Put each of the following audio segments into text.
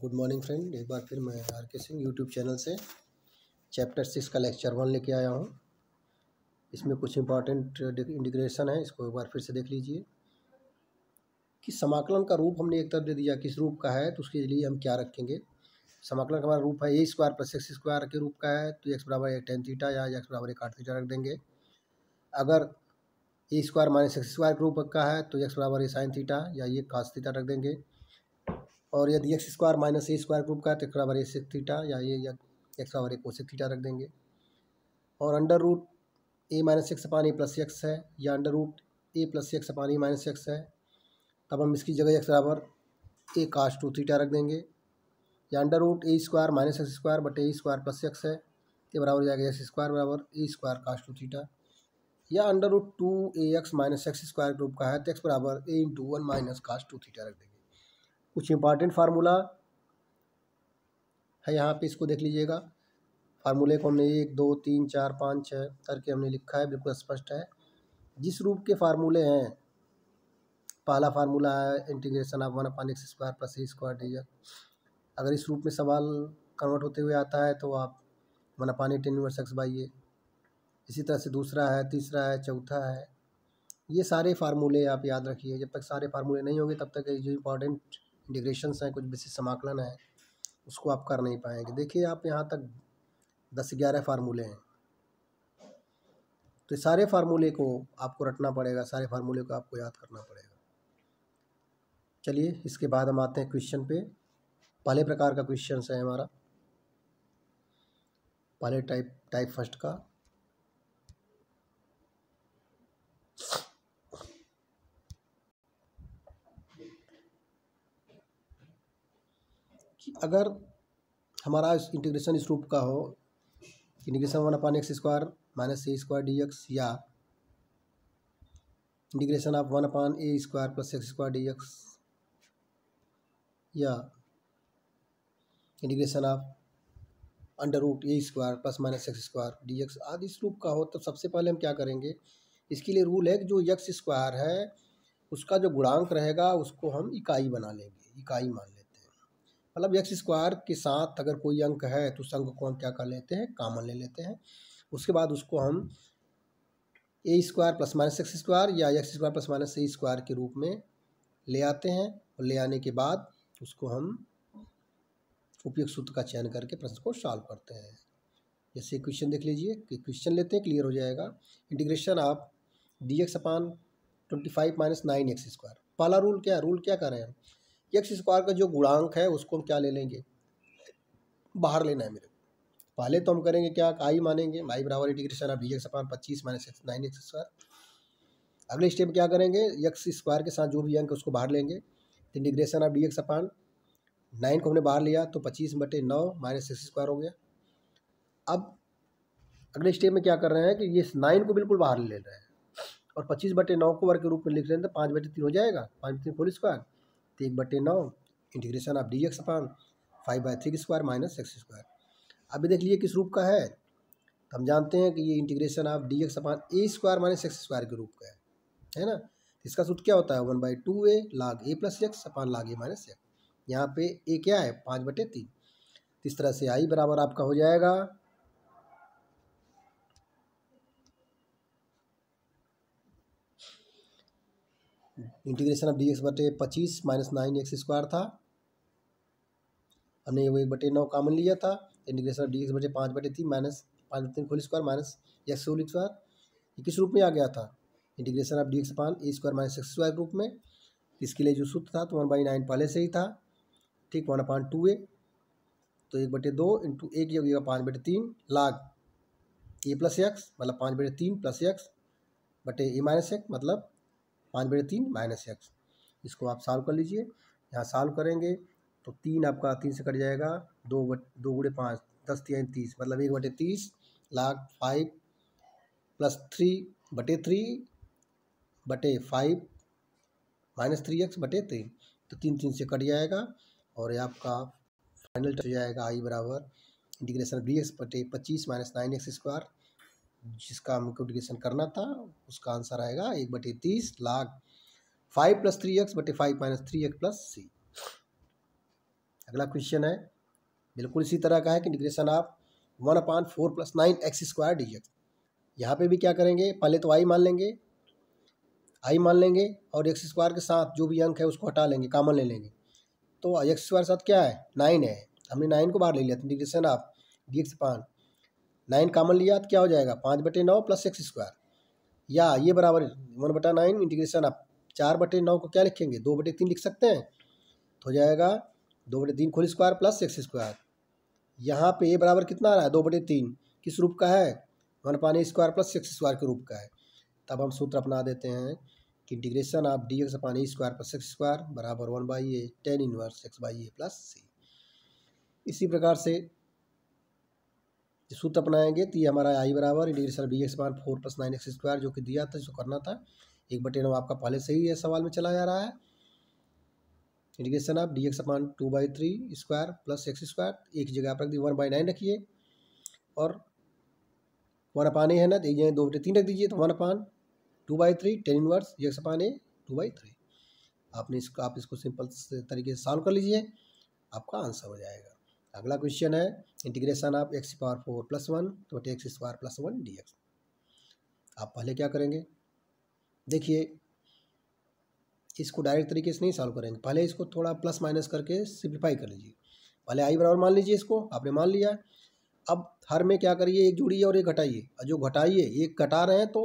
good morning friend एक बार फिर मैं R K Singh YouTube channel से चैप्टर सिक्स का लेक्चर वन लेके आया हूँ इसमें कुछ इंपॉर्टेंट इंटीग्रेशन है इसको एक बार फिर से देख लीजिए कि समाकलन का रूप हमने एक तरफ दे दिया किस रूप का है तो उसके लिए हम क्या रखेंगे समाकलन का हमारा रूप है a square plus x square के रूप का है तो एक्स बराबर एक टेन थीटा या एक्स बराबर एक आठ थीटा रख देंगे अगर a square minus x square के रूप का है तो एक्स बराबर ए साइन थीटा या ये कास थीटा रख देंगे और यदि x square minus a square ग्रुप का है तो एक्स बराबर ए सिक्स थीटा या ए या एक्स बराबर ए को से थीटा रख देंगे और under root a minus x upon a plus x है या under root a plus x upon a minus x है तब हम इसकी जगह एक्स बराबर ए कास्ट टू थीटा रख देंगे या under root a square minus x square बट ए स्क्वायर प्लस एक्स है ये बराबर हो जाएगा एक्स स्क्वायर बराबर a square cos two theta या under root two a x minus x square ग्रुप का है तो एक्स बराबर a into one minus cos two theta रख देंगे कुछ इंपॉर्टेंट फार्मूला है यहाँ पे इसको देख लीजिएगा फार्मूले को हमने एक दो तीन चार पाँच छः करके हमने लिखा है बिल्कुल स्पष्ट है जिस रूप के फार्मूले हैं पहला फार्मूला है integration of one upon x square plus a square d अगर इस रूप में सवाल कन्वर्ट होते हुए आता है तो आप one upon a tan x by a इसी तरह से दूसरा है तीसरा है चौथा है ये सारे फार्मूले आप याद रखिए जब तक सारे फार्मूले नहीं होंगे तब तक जो इम्पॉर्टेंट डिग्रेशंस हैं कुछ बेसिक समाकलन है उसको आप कर नहीं पाएंगे देखिए आप यहाँ तक दस ग्यारह फार्मूले हैं तो सारे फार्मूले को आपको रटना पड़ेगा सारे फार्मूले को आपको याद करना पड़ेगा चलिए इसके बाद हम आते हैं क्वेश्चन पे पहले प्रकार का क्वेश्चन है हमारा पहले टाइप टाइप फर्स्ट का कि अगर हमारा इंटीग्रेशन इस रूप का हो integration one upon x square minus a square d x या integration of one upon a square plus x square d x या integration of under root a square plus minus x square d x आदि इस रूप का हो तब सबसे पहले हम क्या करेंगे इसके लिए रूल है कि जो एक्स स्क्वायर है उसका जो गुणांक रहेगा उसको हम इकाई बना लेंगे इकाई मान मतलब एक्स स्क्वायर के साथ अगर कोई अंक है तो उस अंक को हम क्या कर लेते हैं कामन ले लेते हैं उसके बाद उसको हम a square plus minus x square या x square plus minus a square के रूप में ले आते हैं और ले आने के बाद उसको हम उपयुक्त सूत्र का चयन करके प्रश्न को सॉल्व करते हैं जैसे क्वेश्चन देख लीजिए कि क्वेश्चन लेते हैं क्लियर हो जाएगा इंटीग्रेशन आप d x upon twenty five minus nine x square पहला रूल क्या है रूल क्या कर रहे हैं एक्स स्क्वायर का जो गुणांक है उसको हम क्या ले लेंगे बाहर लेना है मेरे को पहले तो हम करेंगे क्या आई मानेंगे आई बराबर integration of d x upon पच्चीस minus x nine x square अगले स्टेप क्या करेंगे एक्स स्क्वायर के साथ जो भी अंक है उसको बाहर लेंगे integration of d x upon nine को हमने बाहर लिया तो पच्चीस बटे नौ माइनस एक्स स्क्वायर हो गया अब अगले स्टेप में क्या कर रहे हैं कि ये नाइन को बिल्कुल बाहर ले रहे हैं और पच्चीस बटे नौ को वर्ग के रूप में लिख रहे हैं तो पाँच बटे तीन हो जाएगा पाँच बटे तीन होल स्क्वायर तो एक बटे नौ integration of d x upon five by three square minus x square अभी देख लीजिए किस रूप का है तो हम जानते हैं कि ये integration of d x upon a square minus x square के रूप का है है ना तो इसका सूत्र क्या होता है वन बाई टू ए लाग ए प्लस एक्स अपान लाग ए माइनस एक्स यहाँ पे ए क्या है पाँच बटे तीन तो इस तरह से आई बराबर आपका हो जाएगा इंटीग्रेशन ऑफ डी एक्स बटे पच्चीस माइनस नाइन एक्स स्क्वायर था हमने वो एक बटे नौ कामन लिया था इंटीग्रेशन ऑफ डी एक्स बटे पाँच बटे तीन माइनस पाँच बटे तीन whole square minus x whole square ये किस रूप में आ गया था integration of d x upon a square minus x square रूप में इसके लिए जो सूत्र था तो वन बाई नाइन पहले से ही था ठीक वन पॉइंट टू ए तो एक बटे दो इंटू ए की होगी पाँच बटे तीन लाख ए प्लस एक्स मतलब पाँच बटे तीन प्लस एक्स बटे ए माइनस एक्स मतलब पाँच बटे तीन माइनस एक्स इसको आप सॉल्व कर लीजिए यहाँ सॉल्व करेंगे तो तीन आपका तीन से कट जाएगा दो बट दो बुढ़े पाँच दस तीन तीस मतलब एक बटे तीस लाख फाइव प्लस थ्री बटे थ्री बटे फाइव माइनस थ्री एक्स बटे तीन तो तीन तीन से कट जाएगा और ये आपका फाइनल हो जाएगा आई बराबर इंटीग्रेशन बी एक्स बटे पच्चीस माइनस नाइन एक्स स्क्वायर जिसका हमको इंटीग्रेशन करना था उसका आंसर आएगा एक बटे तीस log five plus three x बटे five minus three x plus c अगला क्वेश्चन है बिल्कुल इसी तरह का है कि integration of one upon four plus nine x square d x यहाँ पर भी क्या करेंगे पहले तो आई मान लेंगे आई मान लेंगे और एक्स स्क्वायर के साथ जो भी अंक है उसको हटा लेंगे कामन ले लेंगे तो एक्स स्क्वायर साथ क्या है नाइन है हमने नाइन को बाहर ले लिया था तो integration of d x upon nine common लिया तो क्या हो जाएगा पाँच बटे नौ प्लस एक्स स्क्वायर या ये बराबर वन बटा नाइन इंटीग्रेशन आप चार बटे नौ को क्या लिखेंगे दो बटे तीन लिख सकते हैं तो हो जाएगा दो बटे तीन खोल स्क्वायर प्लस एक्स स्क्वायर यहाँ पर ये बराबर कितना आ रहा है दो बटे तीन किस रूप का है वन पानी स्क्वायर प्लस एक्स स्क्वायर के रूप का है तब हम सूत्र अपना देते हैं कि इंटीग्रेशन आप डी एक्स पानी स्क्वायर प्लस एक्स स्क्वायर बराबर one by a tan inverse x by a plus c इसी प्रकार से ये सूत्र अपनाएंगे तो ये हमारा आई बराबर डिग्री सर बी एक्स बार four plus nine x square जो कि दिया था जिसको करना था एक बटे नौ आपका पहले से ही यह सवाल में चला जा रहा है indication of d x upon two by three square plus x square एक जगह आप रख दी वन बाई नाइन रखिए और वन अपान ए है ना एक तो जगह दो बटे तीन रख दीजिए तो one upon two by three tan inverse x upon a two by three आपने इसको आप इसको सिंपल तरीके से सॉल्व कर लीजिए आपका आंसर हो जाएगा अगला क्वेश्चन है integration of x power four plus one तो x square plus one d x आप पहले क्या करेंगे देखिए इसको डायरेक्ट तरीके से नहीं सॉल्व करेंगे पहले इसको थोड़ा प्लस माइनस करके सिंप्लीफाई कर लीजिए पहले आई बराबर मान लीजिए इसको आपने मान लिया अब हर में क्या करिए एक जोड़िए और एक घटाइए और जो घटाइए एक घटा रहे हैं तो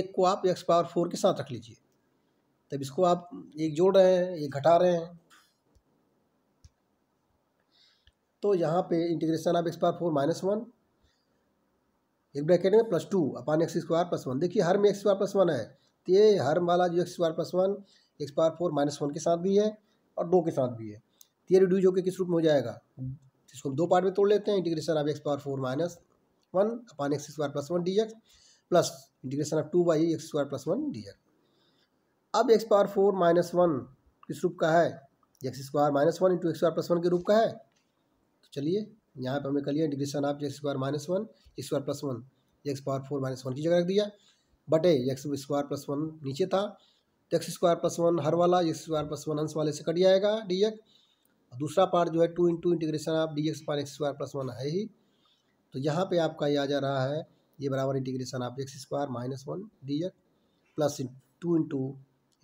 एक को आप एक्स पावर फोर के साथ रख लीजिए तब इसको आप एक जोड़ रहे हैं एक घटा रहे हैं तो यहाँ पे integration of x power four minus one एक ब्रैकेट में plus two upon x square plus one देखिए हर में एक्स स्क्वायर प्लस वन है तो ये हर वाला जो x square plus one x power four minus one के साथ भी है और दो के साथ भी है तो ये रिड्यूज होकर किस रूप में हो जाएगा इसको हम दो पार्ट में तोड़ लेते हैं integration of x power four minus one upon x square plus one d x plus integration of two by x square plus one d x अब x power four minus one किस रूप का है x square minus one into x square plus one के रूप का है तो चलिए यहाँ पर हमने कर लिया digression of x square minus one square plus one x power four minus one की जगह रख दिया बटे एक्स स्क्वायर प्लस वन नीचे था तो एक्स स्क्वायर प्लस वन हर वाला एक्स स्क्वायर प्लस वन अंश वाले से कट जाएगा डी एक्स दूसरा पार्ट जो है two into integration of d x per x square plus one है ही तो यहाँ पे आपका ये आ जा रहा है ये बराबर integration of x square minus one d x plus two into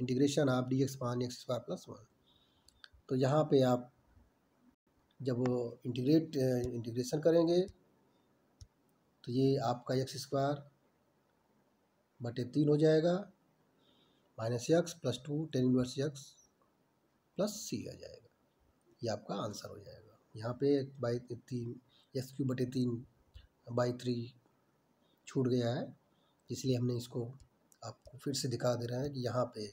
integration of d x per x square plus one तो यहाँ पे आप जब वो इंटीग्रेट इंटीग्रेशन करेंगे तो ये आपका एक्स स्क्वायर बटे तीन हो जाएगा minus x plus two tan inverse x plus c आ जाएगा ये आपका आंसर हो जाएगा यहाँ पे बाई तीन एक्स क्यू बटे तीन बाई थ्री छूट गया है इसलिए हमने इसको आपको फिर से दिखा दे रहे हैं कि यहाँ पे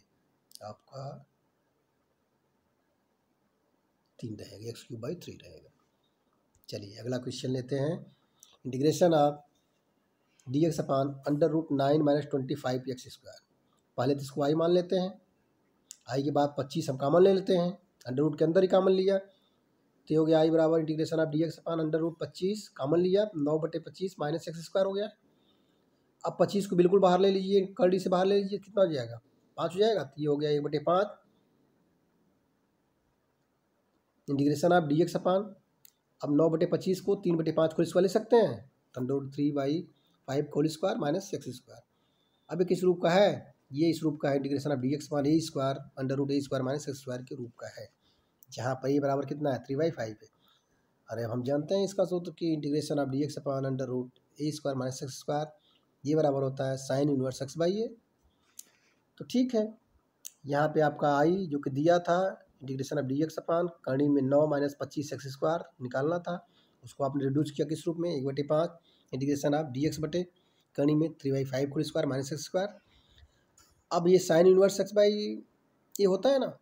आपका तीन रहेगा एक्स क्यूब बाई थ्री रहेगा चलिए अगला क्वेश्चन लेते हैं integration of d x upon under root nine minus twenty five x square पहले तो इसको आई मान लेते हैं आई के बाद पच्चीस हम कामन ले लेते हैं अंडर रूट के अंदर ही कामन लिया तो हो गया आई बराबर integration of d x upon under root पच्चीस कामन लिया नौ बटे पच्चीस माइनस एक्स स्क्वायर हो गया अब पच्चीस को बिल्कुल बाहर ले लीजिए डी से बाहर ले लीजिए कितना हो जाएगा पाँच हो जाएगा तो ये हो गया एक बटे पाँच इंटीग्रेशन आप डी एक्स अपान अब नौ बटे पच्चीस को तीन बटे पाँच खोल स्क्वायर ले सकते हैं तो under three by five whole square minus x square अब ये किस रूप का है ये इस रूप का है integration of d x upon a square under root a square minus x square के रूप का है जहाँ पर ये बराबर कितना है थ्री बाई फाइव है अरे हम जानते हैं इसका सूत्र कि integration of d x upon under root a square minus x square ये बराबर होता है sine inverse x by a तो ठीक है यहाँ पे आपका आई जो कि दिया था integration of d x upon कर्णी में नौ माइनस पच्चीस एक्स स्क्वायर निकालना था उसको आपने रिड्यूस किया किस रूप में एक बटे पाँच इंटीग्रेशन ऑफ डी एक्स बटे कर्णी में थ्री बाई फाइव को स्क्वायर माइनस एक्स स्क्वायर अब ये साइन इनवर्स एक्स बाई ये होता है ना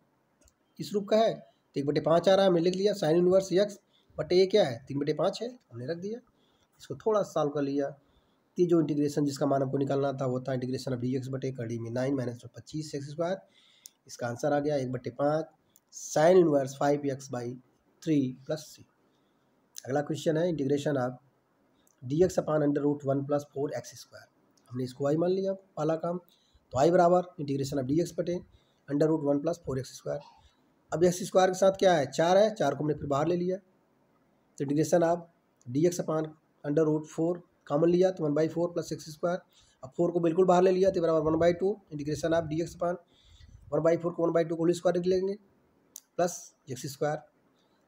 इस रूप का है तो एक बटे पाँच आ रहा है हमने लिख लिया साइन इनवर्स एक्स बटे ये क्या है तीन बटे पाँच है हमने रख दिया इसको थोड़ा सॉल्व कर लिया ये जो इंटीग्रेशन जिसका मान हमको निकालना था वो था इंटीग्रेशन ऑफ डी एक्स बटे कड़ी में नाइन माइनस पच्चीस एक्स स्क्वायर इसका आंसर आ गया एक बटे पाँच sine inverse five x by three plus c अगला क्वेश्चन है integration of d x upon under root one plus four x square हमने इसको आई मान लिया पहला काम तो आई बराबर इंटीग्रेशन ऑफ डी एक्स पटे under root one plus four x square अब एक्स स्क्वायर के साथ क्या है चार है चार को हमने फिर बाहर ले लिया तो integration of d x upon under root four common लिया तो one by four plus x square अब फोर को बिल्कुल बाहर ले लिया तो बराबर one by two integration of d x upon one by four को वन बाई टू को होल स्क्वायर लिख लेंगे प्लस एक्स स्क्वायर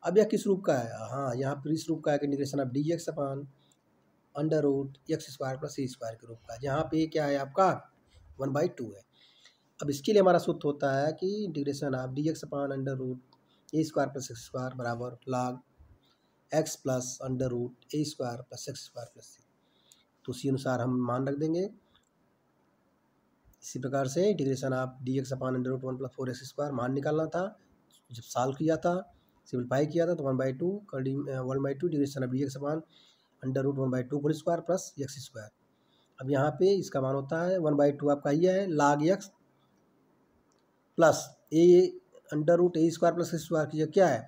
अब यह किस रूप का है हाँ यहाँ पर इस रूप का है कि integration of d x upon under root x square plus a square के रूप का यहाँ पे क्या है आपका वन बाई टू है अब इसके लिए हमारा सूत्र होता है कि integration of d x upon under root a square plus x square बराबर log x plus under root a square plus x square plus तो उसी अनुसार हम मान रख देंगे इसी प्रकार से integration of d x upon under root one plus four x square मान निकालना था जब साल किया था सिंप्लीफाई किया था तो वन बाई टू कड़ी वन बाई टू डिग्रेशन अभी एक समान under root one by two whole square plus x square अब यहाँ पे इसका मान होता है वन बाई टू आपका ये है log x plus a under root a square plus x square की क्या है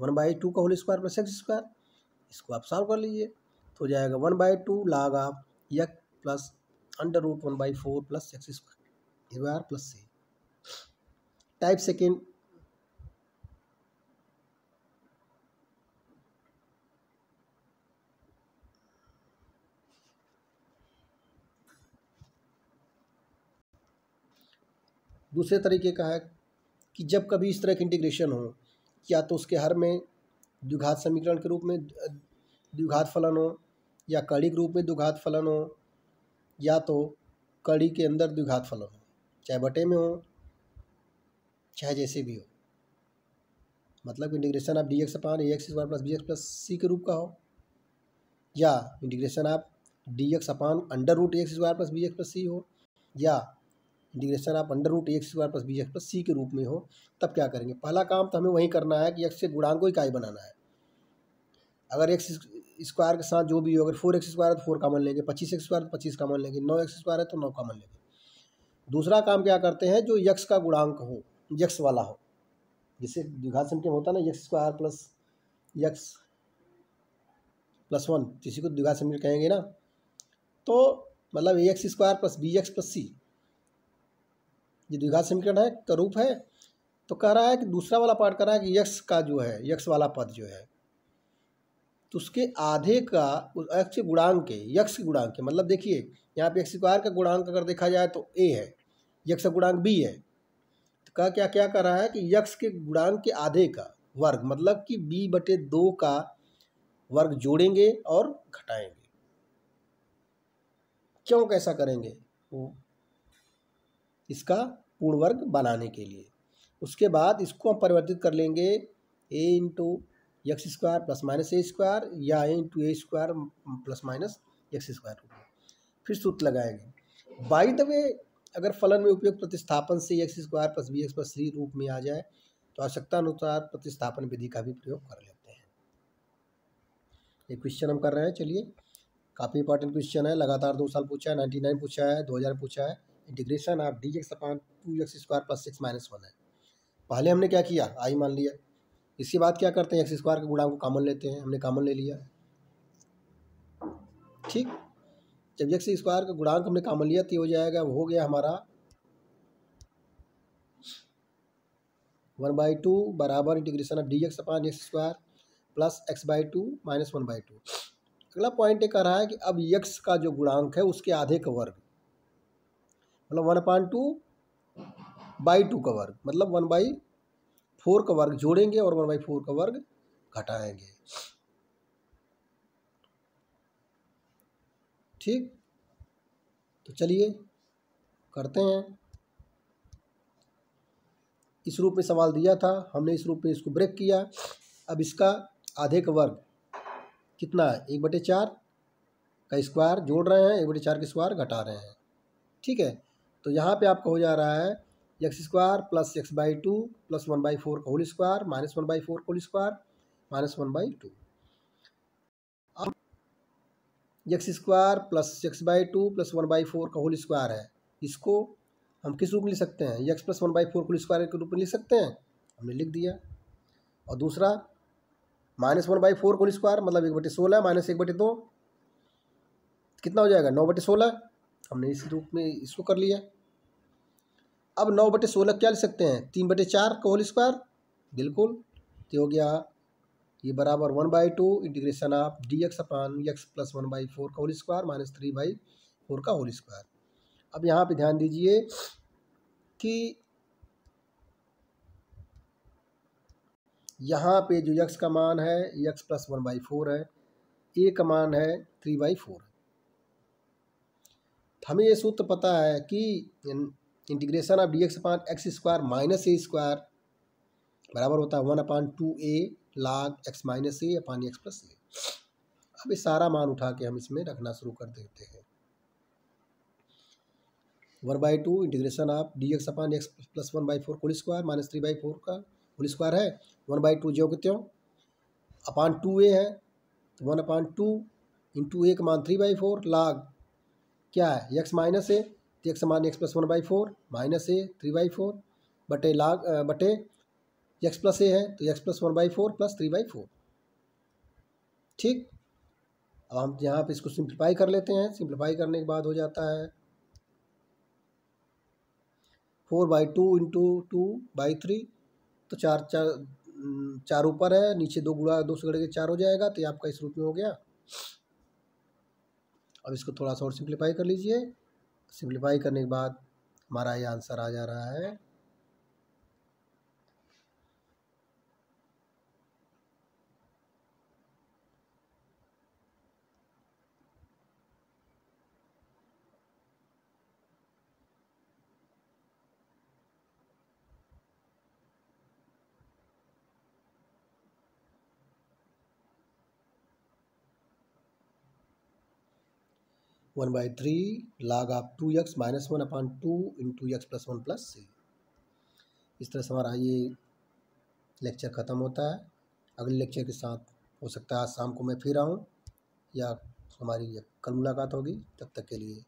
वन बाई टू का whole square plus x square इसको आप सॉल्व कर लीजिए तो हो जाएगा वन बाई टू लाग आप x plus under root one by four plus x square plus c type second दूसरे तरीके का है कि जब कभी इस तरह के इंटीग्रेशन हो या तो उसके हर में द्विघात समीकरण के रूप में द्विघात फलन हो या कड़ी के रूप में द्विघात फलन हो या तो कड़ी के अंदर द्विघात फलन हो चाहे बटे में हो चाहे जैसे भी हो मतलब इंटीग्रेशन आप d x upon a x square plus b x plus c के रूप का हो या इंटीग्रेशन आप d x upon under root x square plus b x plus c हो या इंटीग्रेशन आप under root x square plus b x plus c के रूप में हो तब क्या करेंगे पहला काम तो हमें वही करना है कि एक्स से गुणांक को इकाई बनाना है अगर एक्स स्क्वायर के साथ जो भी हो अगर फोर एक्स स्क्वायर है तो फोर कामन लेंगे पच्चीस एक्स स्क्वायर तो पच्चीस कामन लेंगे नौ एक्स स्क्वायर है तो नौ कॉमन लेंगे दूसरा काम क्या करते हैं जो यक्स का गुणांक हो यक्स वाला हो जैसे दीघा संख्या होता है ना x square plus x plus one किसी को द्विघात संख्या कहेंगे ना तो मतलब x square plus b x plus c ये द्विघात समीकरण है का रूप है तो कह रहा है कि दूसरा वाला पार्ट कह रहा है कि यक्ष का जो है यक्ष वाला पद जो है तो उसके आधे का यक्ष गुणांक के यक्ष गुणांक के मतलब देखिए यहाँ पे यक्ष स्क्वायर का गुणांक अगर देखा जाए तो ए है यक्ष का गुणांक बी है तो कह क्या क्या कर रहा है कि यक्ष के गुणांक के आधे का वर्ग मतलब कि बी बटे दो का वर्ग जोड़ेंगे और घटाएंगे क्यों कैसा करेंगे इसका पूर्ण वर्ग बनाने के लिए उसके बाद इसको हम परिवर्तित कर लेंगे a into x square plus minus a square या a into a square plus minus x square फिर सूत्र लगाएंगे बाई द वे अगर फलन में उपयुक्त प्रतिस्थापन से x square plus b x plus three रूप में आ जाए तो आवश्यकता अनुसार प्रतिस्थापन विधि का भी प्रयोग कर लेते हैं ये क्वेश्चन हम कर रहे हैं चलिए काफ़ी इंपॉर्टेंट क्वेश्चन है लगातार दो साल पूछा है नाइन्टी नाइन पूछा है दो हज़ार पूछा है integration of d x upon two x square plus six minus one है पहले हमने क्या किया आई मान लिया इसके बाद क्या करते हैं एक्स स्क्वायर के गुणांक को कॉमन लेते हैं हमने कामन ले लिया ठीक जब एक्स स्क्वायर का गुणांक हमने कामन लिया तो हो जाएगा हो गया हमारा वन बाई टू बराबर integration of d x upon x square plus x by two minus one by two अगला पॉइंट ये कह रहा है कि अब यक्स का जो गुणांक है उसके आधे का वर्ग मतलब one point two by two का वर्ग मतलब वन बाई फोर का वर्ग जोड़ेंगे और वन बाई फोर का वर्ग घटाएंगे ठीक तो चलिए करते हैं इस रूप में सवाल दिया था हमने इस रूप में इसको ब्रेक किया अब इसका आधे का वर्ग कितना है एक बटे चार का स्क्वायर जोड़ रहे हैं एक बटे चार के स्क्वायर घटा रहे हैं ठीक है तो यहाँ पे आपका हो जा रहा है x square plus x by two plus one by four का whole square minus one by four का whole square minus one by two अब x square plus x by two plus one by four का whole square है इसको हम किस रूप में लिख सकते हैं x plus one by four whole square के रूप में लिख सकते हैं हमने लिख दिया और दूसरा minus one by four whole square मतलब एक बटे सोलह माइनस एक बटे दो कितना हो जाएगा नौ बटे सोलह हमने इस रूप में इसको कर लिया अब नौ बटे सोलह क्या लिख सकते हैं तीन बटे चार का होल स्क्वायर बिल्कुल तो हो गया ये बराबर one by two integration of d x upon x plus one by four का whole square minus three by four का होल स्क्वायर अब यहाँ पे ध्यान दीजिए कि यहाँ पे जो यक्स का मान है x plus one by four है ए का मान है थ्री बाई फोर हमें ये सूत्र पता है कि integration of d x upon x square minus a square बराबर होता है one upon two a log x minus a upon x plus a अब ये सारा मान उठा के हम इसमें रखना शुरू कर देते हैं one by two integration of d x upon x plus one by four whole square minus three by four का होल स्क्वायर है वन बाई टू जो हो अपान टू ए है तो one upon two into a का मान three by four लाग क्या है एक्स माइनस ए तो एक्स मान x plus one by four minus a three by four बटे लाग बटे एक्स प्लस ए है तो x plus one by four plus three by four ठीक अब हम यहाँ पर इसको सिंप्लीफाई कर लेते हैं सिंप्लीफाई करने के बाद हो जाता है four by two into two by three तो चार चार चार ऊपर है नीचे दो गुड़ा दो से गड़े के चार हो जाएगा तो ये आपका इस रूप में हो गया अब इसको थोड़ा सा और सिंप्लीफाई कर लीजिए सिंप्लीफाई करने के बाद हमारा ये आंसर आ जा रहा है one by three log of two x minus one upon two in two x plus one plus c इस तरह से हमारा ये लेक्चर ख़त्म होता है अगले लेक्चर के साथ हो सकता है आज शाम को मैं फिर आऊँ या हमारी कल मुलाकात होगी तब तक के लिए